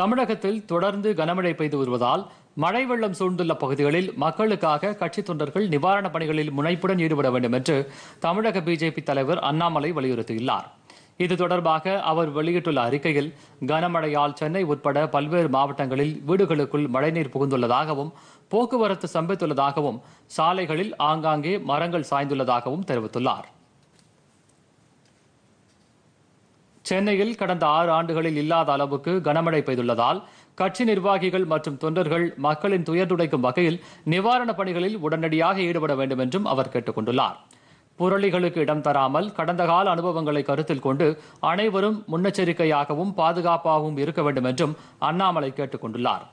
தமிழகத்தில் தொடர்ந்து கனமழை பெய்து வருவதால் மழை வெள்ளம் சூழ்ந்துள்ள பகுதிகளில் மக்களுக்காக கட்சித் தொண்டர்கள் நிவாரணப் பணிகளில் முனைப்புடன் ஈடுபட வேண்டும் என்று தமிழக பிஜேபி தலைவர் அண்ணாமலை வலியுறுத்தியுள்ளார் இது தொடர்பாக அவர் வெளியிட்டுள்ள அறிக்கையில் கனமழையால் சென்னை உட்பட பல்வேறு மாவட்டங்களில் வீடுகளுக்குள் மழைநீர் புகுந்துள்ளதாகவும் போக்குவரத்து சம்பித்துள்ளதாகவும் சாலைகளில் ஆங்காங்கே மரங்கள் சாய்ந்துள்ளதாகவும் தெரிவித்துள்ளார் சென்னையில் கடந்த ஆறு ஆண்டுகளில் இல்லாத அளவுக்கு கனமழை பெய்துள்ளதால் கட்சி நிர்வாகிகள் மற்றும் தொண்டர்கள் மக்களின் துயர் துடைக்கும் வகையில் நிவாரணப் பணிகளில் உடனடியாக ஈடுபட வேண்டும் என்றும் அவர் கேட்டுக் கொண்டுள்ளார் புரளிகளுக்கு இடம் தராமல் கடந்த கால அனுபவங்களை கருத்தில் கொண்டு அனைவரும் முன்னெச்சரிக்கையாகவும் பாதுகாப்பாகவும் இருக்க வேண்டும் என்றும் அண்ணாமலை கேட்டுக் கொண்டுள்ளாா்